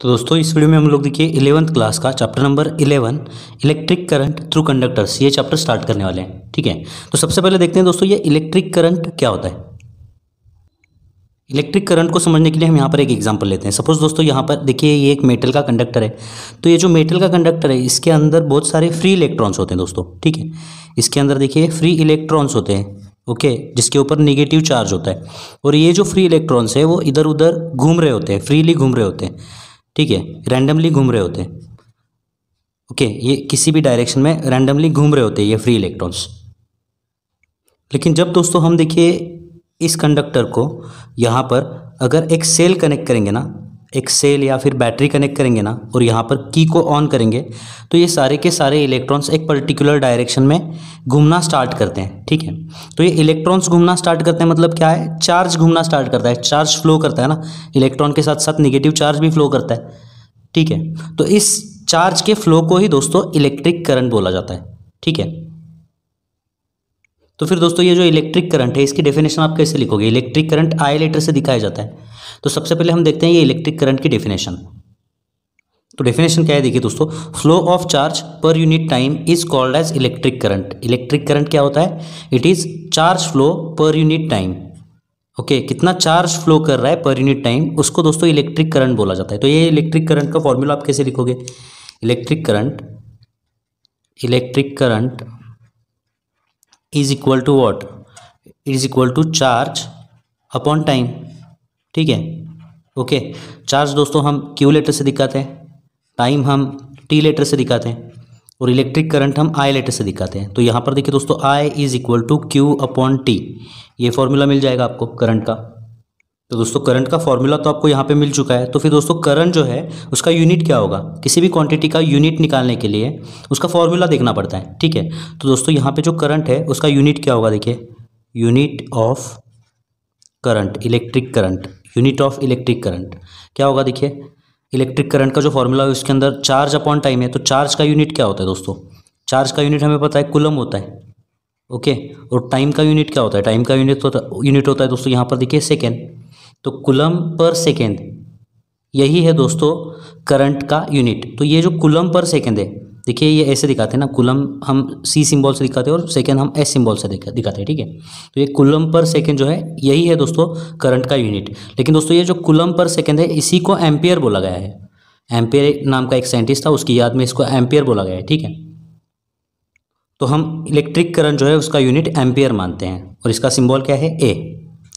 तो दोस्तों इस वीडियो में हम लोग देखिए इलेवंथ क्लास का chapter number eleven electric current through conductors ये चैप्टर स्टार्ट करने वाले हैं ठीक है तो सबसे पहले देखते हैं दोस्तों ये इलेक्ट्रिक करंट क्या होता है इलेक्ट्रिक करंट को समझने के लिए हम यहाँ पर एक एग्जांपल लेते हैं सपोज दोस्तों यहाँ पर देखिए ये एक मेटल का कंडक्टर है तो ये जो मेटल का कंडक्टर है इसके अंदर बहुत सारे फ्री इलेक्ट्रॉन्स होते हैं दोस्तों ठीक है इसके अंदर देखिए फ्री इलेक्ट्रॉन्स होते हैं ओके okay, जिसके ऊपर निगेटिव चार्ज होता है और ये जो फ्री इलेक्ट्रॉन्स है वो इधर उधर घूम रहे होते हैं फ्रीली घूम रहे होते हैं ठीक है रैंडमली घूम रहे होते हैं ओके ये किसी भी डायरेक्शन में रैंडमली घूम रहे होते हैं ये फ्री इलेक्ट्रॉन्स लेकिन जब दोस्तों हम देखिए इस कंडक्टर को यहाँ पर अगर एक सेल कनेक्ट करेंगे ना एक सेल या फिर बैटरी कनेक्ट करेंगे ना और यहाँ पर की को ऑन करेंगे तो ये सारे के सारे इलेक्ट्रॉन्स एक पर्टिकुलर डायरेक्शन में घूमना स्टार्ट करते हैं ठीक है तो ये इलेक्ट्रॉन्स घूमना स्टार्ट करते हैं मतलब क्या है चार्ज घूमना स्टार्ट करता है चार्ज फ्लो करता है ना इलेक्ट्रॉन के साथ साथ निगेटिव चार्ज भी फ्लो करता है ठीक है तो इस चार्ज के फ्लो को ही दोस्तों इलेक्ट्रिक करंट बोला जाता है ठीक है तो फिर दोस्तों ये जो इलेक्ट्रिक करंट है इसकी डेफिनेशन आप कैसे लिखोगे इलेक्ट्रिक करंट आई लेटर से दिखाया जाता है तो सबसे पहले हम देखते हैं ये इलेक्ट्रिक करंट की डेफिनेशन तो डेफिनेशन क्या है देखिए दोस्तों flow of charge per unit time is called as electric current electric current क्या होता है it is charge flow per unit time okay कितना चार्ज फ्लो कर रहा है पर यूनिट टाइम उसको दोस्तों इलेक्ट्रिक करंट बोला जाता है तो ये इलेक्ट्रिक करंट का फॉर्मूला आप कैसे लिखोगे electric current electric current is equal to what is equal to charge upon time ठीक है ओके चार्ज दोस्तों हम क्यू लेटर से दिखाते हैं टाइम हम टी लेटर से दिखाते हैं और इलेक्ट्रिक करंट हम आई लेटर से दिखाते हैं तो यहाँ पर देखिए दोस्तों I is equal to Q upon T ये फॉर्मूला मिल जाएगा आपको करंट का तो दोस्तों करंट का फॉर्मूला तो आपको यहाँ पे मिल चुका है तो फिर दोस्तों करंट जो है उसका यूनिट क्या होगा किसी भी क्वांटिटी का यूनिट निकालने के लिए उसका फॉर्मूला देखना पड़ता है ठीक है तो दोस्तों यहाँ पे जो करंट है उसका यूनिट क्या होगा देखिए unit of current electric current unit of electric current क्या होगा देखिए इलेक्ट्रिक करंट का जो फॉर्मूला है उसके अंदर चार्ज अपॉन टाइम है तो चार्ज का यूनिट क्या होता है दोस्तों चार्ज का यूनिट हमें पता है कुलम होता है ओके और टाइम का यूनिट क्या होता है टाइम का यूनिट होता यूनिट होता है दोस्तों यहाँ पर देखिए सेकेंड तो कुलम पर सेकेंड यही है दोस्तों करंट का यूनिट तो ये जो कुलम पर सेकेंड है देखिए ये ऐसे दिखाते हैं ना कुलम हम सी सिंबल से दिखाते हैं और सेकेंड हम एस सिंबल से दिखाते हैं ठीक है तो ये कुलम पर सेकेंड जो है यही है दोस्तों करंट का यूनिट लेकिन दोस्तों ये जो कुलम पर सेकेंड है इसी को एम्पियर बोला गया है एम्पियर नाम का एक साइंटिस्ट था उसकी याद में इसको एम्पियर बोला गया है ठीक है तो हम इलेक्ट्रिक करंट जो है उसका यूनिट एम्पियर मानते हैं और इसका सिंबल क्या है ए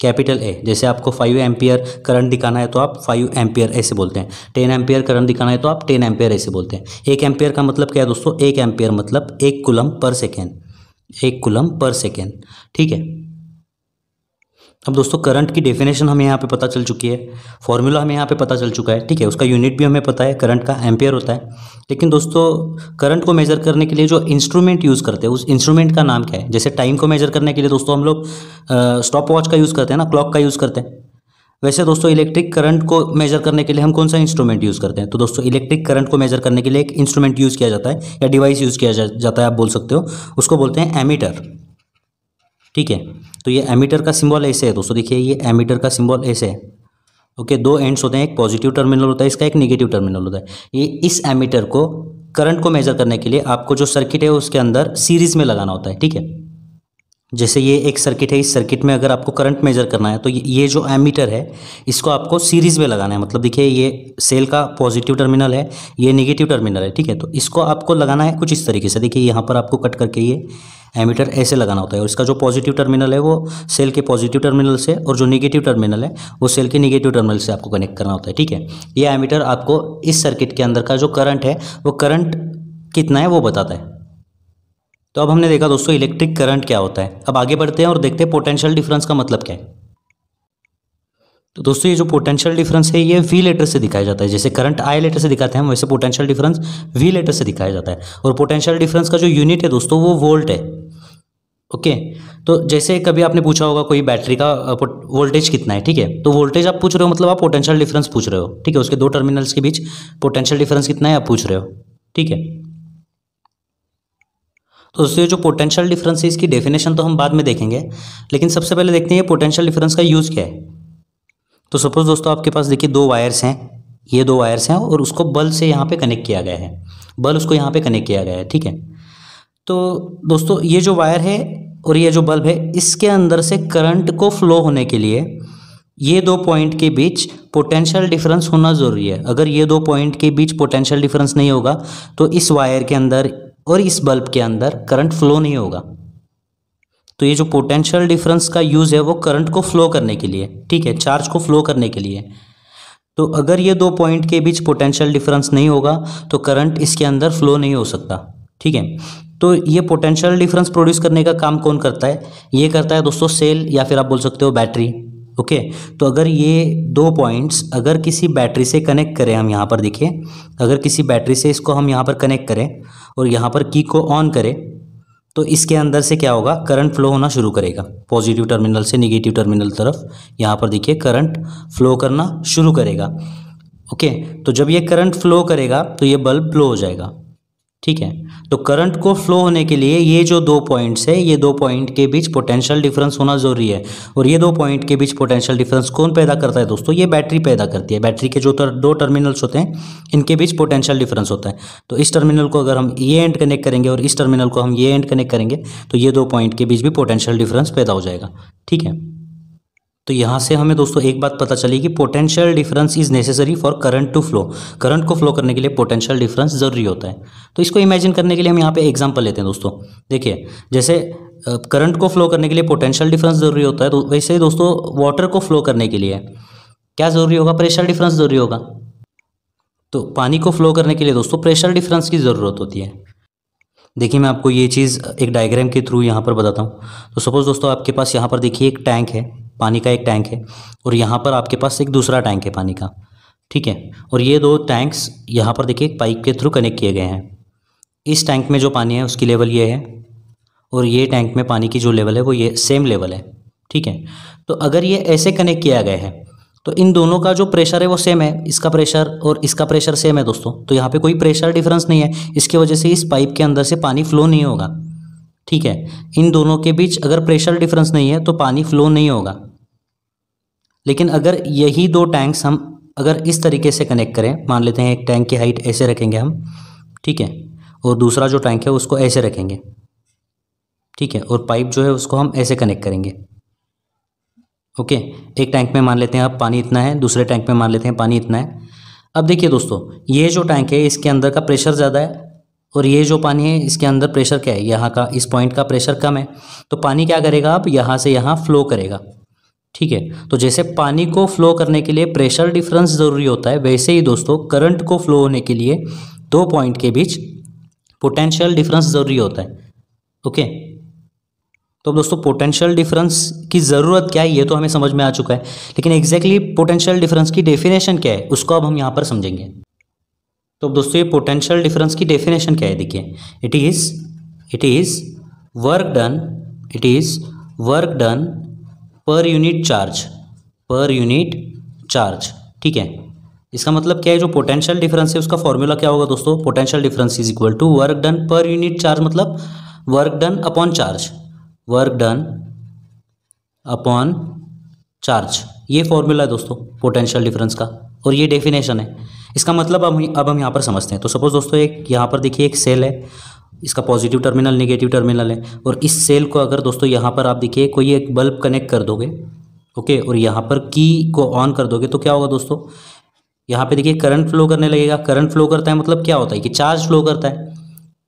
कैपिटल ए जैसे आपको फाइव एम्पियर करंट दिखाना है तो आप फाइव एम्पियर ऐसे बोलते हैं टेन एम्पियर करंट दिखाना है तो आप टेन एम्पियर ऐसे बोलते हैं एक एम्पियर का मतलब क्या है दोस्तों एक एम्पियर मतलब एक कुलम पर सेकेंड एक कुलम पर सेकेंड ठीक है अब दोस्तों करंट की डेफिनेशन हमें यहाँ पे पता चल चुकी है फॉर्मूला हमें यहाँ पे पता चल चुका है ठीक है उसका यूनिट भी हमें पता है करंट का एम्पेयर होता है लेकिन दोस्तों करंट को मेजर करने के लिए जो इंस्ट्रूमेंट यूज़ करते हैं उस इंस्ट्रूमेंट का नाम क्या है जैसे टाइम को मेजर करने के लिए दोस्तों हम लोग स्टॉप वॉच का यूज़ करते हैं ना क्लॉक का यूज़ करते हैं वैसे दोस्तों इलेक्ट्रिक करंट को मेजर करने के लिए हम कौन सा इंस्ट्रूमेंट यूज़ करते हैं तो दोस्तों इलेक्ट्रिक करंट को मेजर करने के लिए एक इंस्ट्रूमेंट यूज़ किया जाता है या डिवाइस यूज़ किया जाता है आप बोल सकते हो उसको बोलते हैं एमीटर ठीक है तो ये एमीटर का सिंबल ऐसे है दोस्तों देखिए ये एमीटर का सिंबल ऐसे है ओके दो एंड्स होते हैं एक पॉजिटिव टर्मिनल होता है इसका एक नेगेटिव टर्मिनल होता है ये इस एमीटर को करंट को मेजर करने के लिए आपको जो सर्किट है उसके अंदर सीरीज में लगाना होता है ठीक है जैसे ये एक सर्किट है इस सर्किट में अगर आपको करंट मेजर करना है तो ये जो एमीटर है इसको आपको सीरीज़ में लगाना है मतलब देखिए ये सेल का पॉजिटिव टर्मिनल है ये नेगेटिव टर्मिनल है ठीक है तो इसको आपको लगाना है कुछ इस तरीके से देखिए यहाँ पर आपको कट करके ये एमीटर ऐसे लगाना होता है और इसका जो पॉजिटिव टर्मिनल है वो सेल के पॉजिटिव टर्मिनल से और जो निगेटिव टर्मिनल है वो सेल के निगेटिव टर्मिनल से आपको कनेक्ट करना होता है ठीक है ये एमीटर आपको इस सर्किट के अंदर का जो करंट है वो करंट कितना है वो बताता है तो अब हमने देखा दोस्तों इलेक्ट्रिक करंट क्या होता है अब आगे बढ़ते हैं और देखते हैं पोटेंशियल डिफरेंस का मतलब क्या है तो दोस्तों ये जो पोटेंशियल डिफरेंस है ये वी लेटर से दिखाया जाता है जैसे करंट आई लेटर से दिखाते हैं वैसे पोटेंशियल डिफरेंस वी लेटर से दिखाया जाता है और पोटेंशियल डिफरेंस का जो यूनिट है दोस्तों वो वोल्ट है ओके तो जैसे कभी आपने पूछा होगा कोई बैटरी का वोल्टेज कितना है ठीक है तो वोल्टेज आप पूछ रहे हो मतलब आप पोटेंशियल डिफरेंस पूछ रहे हो ठीक है उसके दो टर्मिनल्स के बीच पोटेंशियल डिफरेंस कितना है आप पूछ रहे हो ठीक है तो उससे जो पोटेंशियल डिफरेंस है इसकी डेफिनेशन तो हम बाद में देखेंगे लेकिन सबसे पहले देखते हैं पोटेंशियल डिफरेंस का यूज़ क्या है तो सपोज़ दोस्तों आपके पास देखिए दो वायर्स हैं ये दो वायर्स हैं और उसको बल्ब से यहाँ पे कनेक्ट किया गया है बल्ब उसको यहाँ पे कनेक्ट किया गया है ठीक है तो दोस्तों ये जो वायर है और ये जो बल्ब है इसके अंदर से करंट को फ्लो होने के लिए ये दो पॉइंट के बीच पोटेंशियल डिफरेंस होना ज़रूरी है अगर ये दो पॉइंट के बीच पोटेंशियल डिफरेंस नहीं होगा तो इस वायर के अंदर और इस बल्ब के अंदर करंट फ्लो नहीं होगा तो ये जो पोटेंशियल डिफरेंस का यूज़ है वो करंट को फ्लो करने के लिए ठीक है चार्ज को फ्लो करने के लिए तो अगर ये दो पॉइंट के बीच पोटेंशियल डिफरेंस नहीं होगा तो करंट इसके अंदर फ्लो नहीं हो सकता ठीक है तो ये पोटेंशियल डिफरेंस प्रोड्यूस करने का काम कौन करता है ये करता है दोस्तों सेल या फिर आप बोल सकते हो बैटरी ओके तो अगर ये दो पॉइंट्स अगर किसी बैटरी से कनेक्ट करें हम यहाँ पर देखिए अगर किसी बैटरी से इसको हम यहाँ पर कनेक्ट करें और यहाँ पर की को ऑन करें तो इसके अंदर से क्या होगा करंट फ्लो होना शुरू करेगा पॉजिटिव टर्मिनल से निगेटिव टर्मिनल तरफ यहाँ पर देखिए करंट फ्लो करना शुरू करेगा ओके तो जब ये करंट फ्लो करेगा तो ये बल्ब फ्लो हो जाएगा ठीक है तो करंट को फ्लो होने के लिए ये जो दो पॉइंट्स है ये दो पॉइंट के बीच पोटेंशियल डिफरेंस होना जरूरी है और ये दो पॉइंट के बीच पोटेंशियल डिफरेंस कौन पैदा करता है दोस्तों ये बैटरी पैदा करती है बैटरी के जो तर, दो टर्मिनल्स होते हैं इनके बीच पोटेंशियल डिफरेंस होता है तो इस टर्मिनल को अगर हम ये एंड कनेक्ट करेंगे और इस टर्मिनल को हम ये एंड कनेक्ट करेंगे तो ये दो पॉइंट के बीच भी पोटेंशियल डिफरेंस पैदा हो जाएगा ठीक है तो यहाँ से हमें दोस्तों एक बात पता चली कि potential difference is necessary for current to flow current को फ्लो करने के लिए पोटेंशियल डिफरेंस ज़रूरी होता है तो इसको इमेजिन करने के लिए हम यहाँ पे एग्जांपल लेते हैं दोस्तों देखिए जैसे करंट को फ्लो करने के लिए पोटेंशियल डिफरेंस ज़रूरी होता है तो वैसे ही दोस्तों वाटर को फ्लो करने के लिए क्या ज़रूरी होगा प्रेशर डिफरेंस ज़रूरी होगा तो पानी को फ्लो करने के लिए दोस्तों प्रेशर डिफरेंस की ज़रूरत होती है देखिए मैं आपको ये चीज़ एक डायग्राम के थ्रू यहाँ पर बताता हूँ तो सपोज़ दोस्तों आपके पास यहाँ पर देखिए एक टैंक है पानी का एक टैंक है और यहाँ पर आपके पास एक दूसरा टैंक है पानी का ठीक है और ये दो टैंक्स यहाँ पर देखिए पाइप के थ्रू कनेक्ट किए गए हैं इस टैंक में जो पानी है उसकी लेवल ये है और ये टैंक में पानी की जो लेवल है वो ये सेम लेवल है ठीक है तो अगर ये ऐसे कनेक्ट किया गया है तो इन दोनों का जो प्रेशर है वो सेम है इसका प्रेशर और इसका प्रेशर सेम है दोस्तों तो यहाँ पे कोई प्रेशर डिफरेंस नहीं है इसकी वजह से इस पाइप के अंदर से पानी फ्लो नहीं होगा ठीक है इन दोनों के बीच अगर प्रेशर डिफरेंस नहीं है तो पानी फ्लो नहीं होगा लेकिन अगर यही दो टैंक्स हम अगर इस तरीके से कनेक्ट करें मान लेते हैं एक टैंक की हाइट ऐसे रखेंगे हम ठीक है और दूसरा जो टैंक है उसको ऐसे रखेंगे ठीक है और पाइप जो है उसको हम ऐसे कनेक्ट करेंगे ओके एक टैंक में मान लेते हैं आप पानी इतना है दूसरे टैंक में मान लेते हैं पानी इतना है अब देखिए दोस्तों ये जो टैंक है इसके अंदर का प्रेशर ज़्यादा है और ये जो पानी है इसके अंदर प्रेशर क्या है यहाँ का इस पॉइंट का प्रेशर कम है तो पानी क्या करेगा आप यहाँ से यहाँ फ्लो करेगा ठीक है तो जैसे पानी को फ्लो करने के लिए प्रेशर डिफरेंस ज़रूरी होता है वैसे ही दोस्तों करंट को फ्लो होने के लिए दो पॉइंट के बीच पोटेंशियल डिफरेंस ज़रूरी होता है ओके तो दोस्तों पोटेंशियल डिफरेंस की ज़रूरत क्या है ये तो हमें समझ में आ चुका है लेकिन एग्जैक्टली पोटेंशियल डिफरेंस की डेफिनेशन क्या है उसको अब हम यहाँ पर समझेंगे तो दोस्तों ये पोटेंशियल डिफरेंस की डेफिनेशन क्या है देखिए it is it is work done it is work done per unit charge per unit charge ठीक है इसका मतलब क्या है जो पोटेंशियल डिफरेंस है उसका फॉर्मूला क्या होगा दोस्तों potential difference is equal to work done per unit charge मतलब work done upon charge work done upon charge ये फॉर्मूला है दोस्तों पोटेंशियल डिफरेंस का और ये डेफिनेशन है इसका मतलब अब अब हम यहाँ पर समझते हैं तो सपोज दोस्तों एक यहाँ पर देखिए एक सेल है इसका पॉजिटिव टर्मिनल नेगेटिव टर्मिनल है और इस सेल को अगर दोस्तों यहाँ पर आप देखिए कोई एक बल्ब कनेक्ट कर दोगे ओके और यहाँ पर की को ऑन कर दोगे तो क्या होगा दोस्तों यहाँ पे देखिए करंट फ्लो करने लगेगा करंट फ्लो करता है मतलब क्या होता है कि चार्ज फ्लो करता है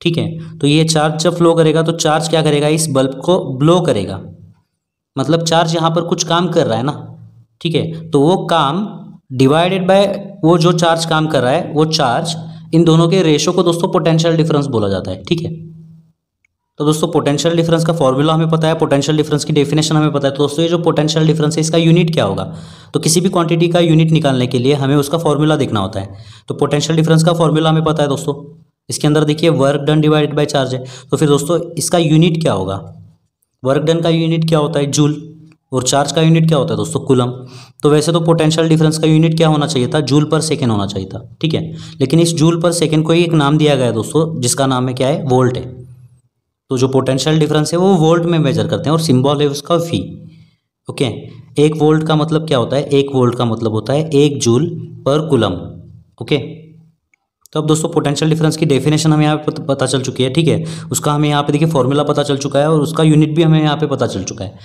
ठीक है तो ये चार्ज जब फ्लो करेगा तो चार्ज क्या करेगा इस बल्ब को ब्लो करेगा मतलब चार्ज यहाँ पर कुछ काम कर रहा है ना ठीक है तो वो काम डिवाइडेड बाय वो जो चार्ज काम कर रहा है वो चार्ज इन दोनों के रेशो को दोस्तों पोटेंशियल डिफरेंस बोला जाता है ठीक है तो दोस्तों पोटेंशियल डिफरेंस का फॉर्मूला हमें पता है पोटेंशियल डिफरेंस की डेफिनेशन हमें पता है तो दोस्तों ये जो पोटेंशियल डिफरेंस है इसका यूनिट क्या होगा तो किसी भी क्वांटिटी का यूनिट निकालने के लिए हमें उसका फॉर्मूला देखना होता है तो पोटेंशियल डिफरेंस का फॉर्मूला हमें पता है दोस्तों इसके अंदर देखिए work done divided by charge है तो फिर दोस्तों इसका यूनिट क्या होगा वर्क डन का यूनिट क्या होता है जूल और चार्ज का यूनिट क्या होता है दोस्तों कुलम तो वैसे तो पोटेंशियल डिफरेंस का यूनिट क्या होना चाहिए था जूल पर सेकेंड होना चाहिए था ठीक है लेकिन इस जूल पर सेकेंड को ही एक नाम दिया गया है दोस्तों जिसका नाम है क्या है वोल्ट है तो जो पोटेंशियल डिफरेंस है वो वोल्ट में मेजर करते हैं और सिम्बॉल है उसका फी ओके एक वोल्ट का मतलब क्या होता है एक वोल्ट का मतलब होता है एक जूल पर कुलम ओके तो अब दोस्तों पोटेंशियल डिफरेंस की डेफिनेशन हमें यहाँ पे पता चल चुकी है ठीक है उसका हमें यहाँ पे देखिए फॉर्मूला पता चल चुका है और उसका यूनिट भी हमें यहाँ पे पता चल चुका है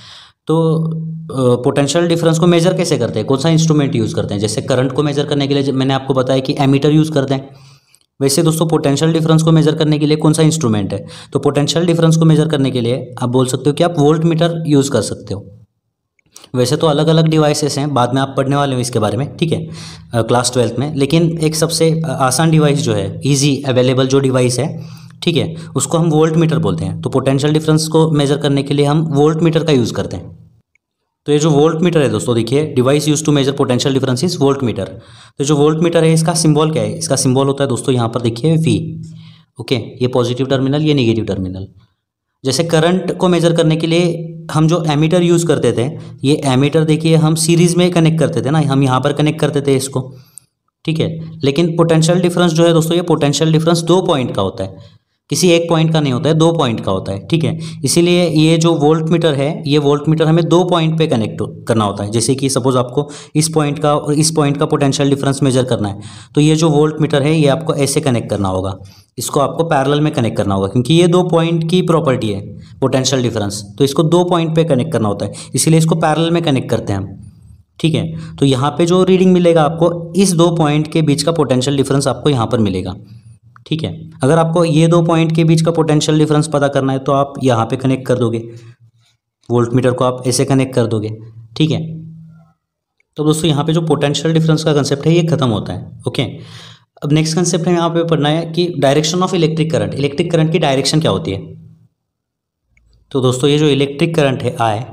तो पोटेंशियल डिफरेंस को मेजर कैसे करते हैं कौन सा इंस्ट्रूमेंट यूज़ करते हैं जैसे करंट को मेजर करने के लिए मैंने आपको बताया कि एमीटर यूज़ करते हैं वैसे दोस्तों पोटेंशियल डिफरेंस को मेजर करने के लिए कौन सा इंस्ट्रूमेंट है तो पोटेंशियल डिफरेंस को मेजर करने के लिए आप बोल सकते हो कि आप वोल्ट मीटर यूज़ कर सकते हो वैसे तो अलग अलग डिवाइसेस हैं बाद में आप पढ़ने वाले हो इसके बारे में ठीक है क्लास ट्वेल्थ में लेकिन एक सबसे आसान डिवाइस जो है ईजी अवेलेबल जो डिवाइस है ठीक है उसको हम वोल्ट मीटर बोलते हैं तो पोटेंशियल डिफरेंस को मेजर करने के लिए हम वोल्ट मीटर का यूज़ करते हैं तो ये जो वोल्ट मीटर है दोस्तों देखिए device use to measure potential difference is voltmeter तो जो वोल्ट मीटर है इसका सिंबल क्या है इसका सिंबल होता है दोस्तों यहाँ पर देखिए वी ओके ये पॉजिटिव टर्मिनल ये नेगेटिव टर्मिनल जैसे करंट को मेजर करने के लिए हम जो एमीटर यूज़ करते थे ये एमीटर देखिए हम सीरीज़ में कनेक्ट करते थे ना हम यहाँ पर कनेक्ट करते थे इसको ठीक है लेकिन पोटेंशियल डिफरेंस जो है दोस्तों ये पोटेंशियल डिफरेंस दो पॉइंट का होता है किसी एक पॉइंट का नहीं होता है दो पॉइंट का होता है ठीक है इसीलिए ये जो वोल्ट मीटर है ये वोल्ट मीटर हमें दो पॉइंट पे कनेक्ट करना होता है जैसे कि सपोज आपको इस पॉइंट का और इस पॉइंट का पोटेंशियल डिफरेंस मेजर करना है तो ये जो वोल्ट मीटर है ये आपको ऐसे कनेक्ट करना होगा इसको आपको पैरल में कनेक्ट करना होगा क्योंकि ये दो पॉइंट की प्रॉपर्टी है पोटेंशियल डिफरेंस तो इसको दो पॉइंट पर कनेक्ट करना होता है इसीलिए इसको पैरल में कनेक्ट करते हैं हम ठीक है तो यहाँ पर जो रीडिंग मिलेगा आपको इस दो पॉइंट के बीच का पोटेंशियल डिफरेंस आपको यहाँ पर मिलेगा ठीक है अगर आपको ये दो पॉइंट के बीच का पोटेंशियल डिफरेंस पता करना है तो आप यहाँ पे कनेक्ट कर दोगे वोल्ट मीटर को आप ऐसे कनेक्ट कर दोगे ठीक है तो दोस्तों यहाँ पे जो पोटेंशियल डिफरेंस का कंसेप्ट है ये खत्म होता है ओके अब नेक्स्ट कंसेप्ट है यहाँ पे पढ़ना है कि direction of electric current electric current की डायरेक्शन क्या होती है तो दोस्तों ये जो इलेक्ट्रिक करंट है आए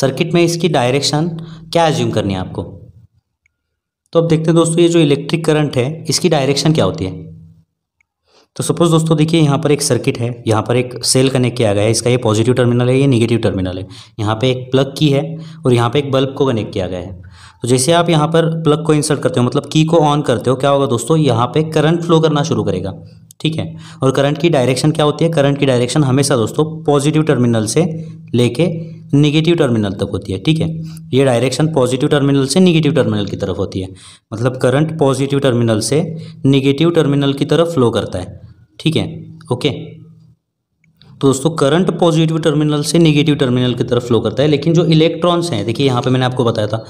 सर्किट में इसकी डायरेक्शन क्या एज्यूम करनी है आपको तो अब देखते हैं दोस्तों ये जो इलेक्ट्रिक करंट है इसकी डायरेक्शन क्या होती है तो सपोज़ दोस्तों देखिए यहाँ पर एक सर्किट है यहाँ पर एक सेल कनेक्ट किया गया है इसका ये पॉजिटिव टर्मिनल है ये नेगेटिव टर्मिनल है यहाँ पे एक प्लग की है और यहाँ पे एक बल्ब को कनेक्ट किया गया है तो जैसे आप यहाँ पर प्लग को इंसर्ट करते हो मतलब की को ऑन करते हो क्या होगा दोस्तों यहाँ पर करंट फ्लो करना शुरू करेगा ठीक है और करंट की डायरेक्शन क्या होती है करंट की डायरेक्शन हमेशा दोस्तों पॉजिटिव टर्मिनल से लेके निगेटिव टर्मिनल तक होती है ठीक है ये डायरेक्शन पॉजिटिव टर्मिनल से निगेटिव टर्मिनल की तरफ होती है मतलब करंट पॉजिटिव टर्मिनल से निगेटिव टर्मिनल की तरफ फ्लो करता है ठीक है ओके तो दोस्तों करंट पॉजिटिव टर्मिनल से निगेटिव टर्मिनल की तरफ फ्लो करता है लेकिन जो इलेक्ट्रॉन्स हैं देखिए यहाँ पे मैंने आपको बताया था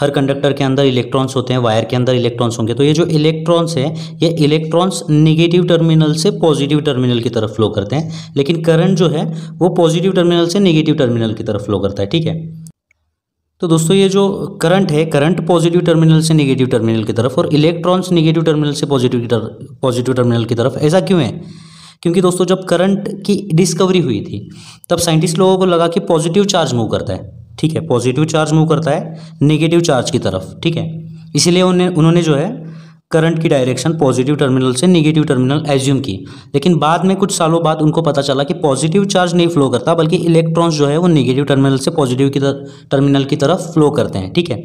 हर कंडक्टर के अंदर इलेक्ट्रॉन्स होते हैं वायर के अंदर इलेक्ट्रॉन्स होंगे तो ये जो इलेक्ट्रॉन्स है ये इलेक्ट्रॉन्स निगेटिव टर्मिनल से पॉजिटिव टर्मिनल की तरफ फ्लो करते हैं लेकिन करंट जो है वो पॉजिटिव टर्मिनल से निगेटिव टर्मिनल की तरफ फ्लो करता है ठीक है तो दोस्तों ये जो करंट है करंट पॉजिटिव टर्मिनल से नेगेटिव टर्मिनल की तरफ और इलेक्ट्रॉन्स नेगेटिव टर्मिनल से पॉजिटिव पॉजिटिव टर्मिनल की तरफ ऐसा क्यों है क्योंकि दोस्तों जब करंट की डिस्कवरी हुई थी तब साइंटिस्ट लोगों को लगा कि पॉजिटिव चार्ज मूव करता है ठीक है पॉजिटिव चार्ज मूव करता है नेगेटिव चार्ज की तरफ ठीक है इसीलिए उन्हें उन्होंने जो है करंट की डायरेक्शन पॉजिटिव टर्मिनल से नेगेटिव टर्मिनल एज्यूम की लेकिन बाद में कुछ सालों बाद उनको पता चला कि पॉजिटिव चार्ज नहीं फ्लो करता बल्कि इलेक्ट्रॉन्स जो है वो नेगेटिव टर्मिनल से पॉजिटिव की टर्मिनल की तरफ फ्लो करते हैं ठीक है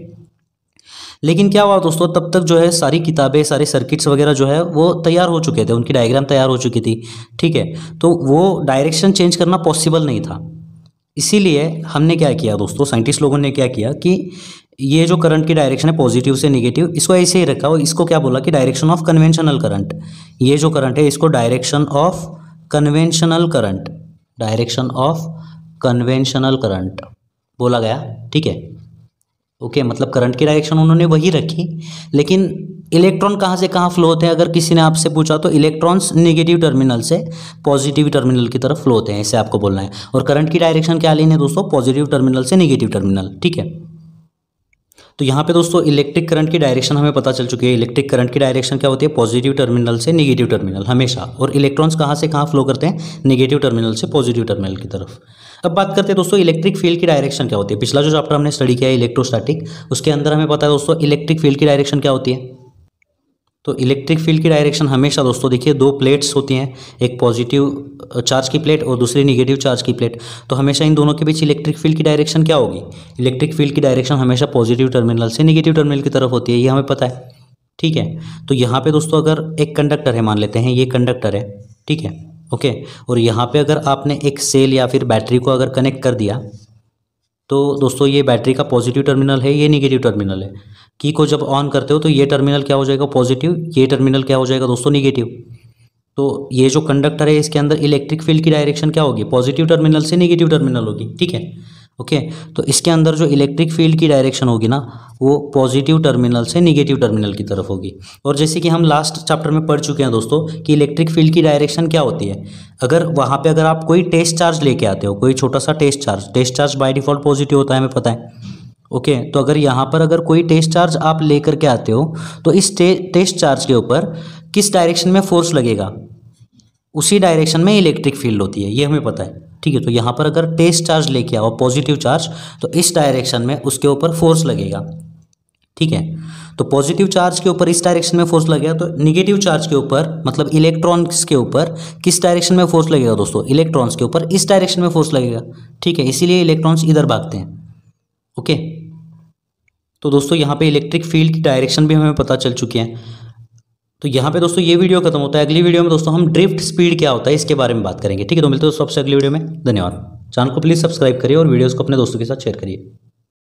लेकिन क्या हुआ दोस्तों तब तक जो है सारी किताबें सारे सर्किट्स वगैरह जो है वो तैयार हो चुके थे उनकी डायग्राम तैयार हो चुकी थी ठीक है तो वो डायरेक्शन चेंज करना पॉसिबल नहीं था इसीलिए हमने क्या किया दोस्तों साइंटिस्ट लोगों ने क्या किया कि ये जो करंट की डायरेक्शन है पॉजिटिव से नेगेटिव इसको ऐसे ही रखा और इसको क्या बोला कि डायरेक्शन ऑफ कन्वेंशनल करंट ये जो करंट है इसको direction of conventional current direction of conventional current बोला गया ठीक है ओके मतलब करंट की डायरेक्शन उन्होंने वही रखी लेकिन इलेक्ट्रॉन कहाँ से कहाँ फ्लो होते हैं अगर किसी ने आपसे पूछा तो इलेक्ट्रॉन्स नेगेटिव टर्मिनल से पॉजिटिव टर्मिनल की तरफ फ्लो होते हैं ऐसे आपको बोलना है और करंट की डायरेक्शन क्या लेनी है दोस्तों पॉजिटिव टर्मिनल से निगेटिव टर्मिनल ठीक है तो यहाँ पे दोस्तों इलेक्ट्रिक करंट की डायरेक्शन हमें पता चल चुकी है इलेक्ट्रिक करंट की डायरेक्शन क्या होती है पॉजिटिव टर्मिनल से निगेटिव टर्मिनल हमेशा और इलेक्ट्रॉन्स कहाँ से कहाँ फ्लो करते हैं निगेटिव टर्मिनल से पॉजिटिव टर्मिनल की तरफ अब बात करते हैं दोस्तों इलेक्ट्रिक फील्ड की डायरेक्शन क्या होती है पिछला जो चैप्टर हमने स्टडी किया है इलेक्ट्रोस्टैटिक उसके अंदर हमें पता है दोस्तों इलेक्ट्रिक फील्ड की डायरेक्शन क्या होती है तो इलेक्ट्रिक फील्ड की डायरेक्शन हमेशा दोस्तों देखिए दो प्लेट्स होती हैं एक पॉजिटिव चार्ज की प्लेट और दूसरी निगेटिव चार्ज की प्लेट तो हमेशा इन दोनों के बीच इलेक्ट्रिक फील्ड की डायरेक्शन क्या होगी इलेक्ट्रिक फील्ड की डायरेक्शन हमेशा पॉजिटिव टर्मिनल से निगेटिव टर्मिनल की तरफ होती है ये हमें पता है ठीक है तो यहाँ पे दोस्तों अगर एक कंडक्टर है मान लेते हैं ये कंडक्टर है ठीक है ओके और यहाँ पे अगर आपने एक सेल या फिर बैटरी को अगर कनेक्ट कर दिया तो दोस्तों ये बैटरी का पॉजिटिव टर्मिनल है ये निगेटिव टर्मिनल है की को जब ऑन करते हो तो ये टर्मिनल क्या हो जाएगा पॉजिटिव ये टर्मिनल क्या हो जाएगा दोस्तों निगेटिव तो ये जो कंडक्टर है इसके अंदर इलेक्ट्रिक फील्ड की डायरेक्शन क्या होगी पॉजिटिव टर्मिनल से निगेटिव टर्मिनल होगी ठीक है ओके तो इसके अंदर जो इलेक्ट्रिक फील्ड की डायरेक्शन होगी ना वो पॉजिटिव टर्मिनल से निगेटिव टर्मिनल की तरफ होगी और जैसे कि हम लास्ट चैप्टर में पढ़ चुके हैं दोस्तों कि इलेक्ट्रिक फील्ड की डायरेक्शन क्या होती है अगर वहाँ पर अगर आप कोई टेस्ट चार्ज लेके आते हो कोई छोटा सा test charge test charge by default positive होता है हमें पता है ओके okay, तो अगर यहाँ पर अगर कोई टेस्ट चार्ज आप लेकर के आते हो तो इस टे, टेस्ट चार्ज के ऊपर किस डायरेक्शन में फोर्स लगेगा उसी डायरेक्शन में इलेक्ट्रिक फील्ड होती है ये हमें पता है ठीक है तो यहाँ पर अगर टेस्ट चार्ज लेके आओ पॉजिटिव चार्ज तो इस डायरेक्शन में उसके ऊपर फोर्स लगेगा ठीक है तो पॉजिटिव चार्ज के ऊपर इस डायरेक्शन में फोर्स लगेगा तो निगेटिव चार्ज के ऊपर मतलब इलेक्ट्रॉन्स के ऊपर किस डायरेक्शन में फोर्स लगेगा दोस्तों इलेक्ट्रॉन्स के ऊपर इस डायरेक्शन में फोर्स लगेगा ठीक है इसीलिए इलेक्ट्रॉन्स इधर भागते हैं ओके तो दोस्तों यहाँ पे इलेक्ट्रिक फील्ड की डायरेक्शन भी हमें पता चल चुकी है तो यहाँ पे दोस्तों ये वीडियो खत्म होता है अगली वीडियो में दोस्तों हम ड्रिफ्ट स्पीड क्या होता है इसके बारे में बात करेंगे ठीक है तो मिलते हैं दोस्तों आपसे अगली वीडियो में धन्यवाद चैनल को प्लीज़ सब्सक्राइब करिए और वीडियोस को अपने दोस्तों के साथ शेयर करिए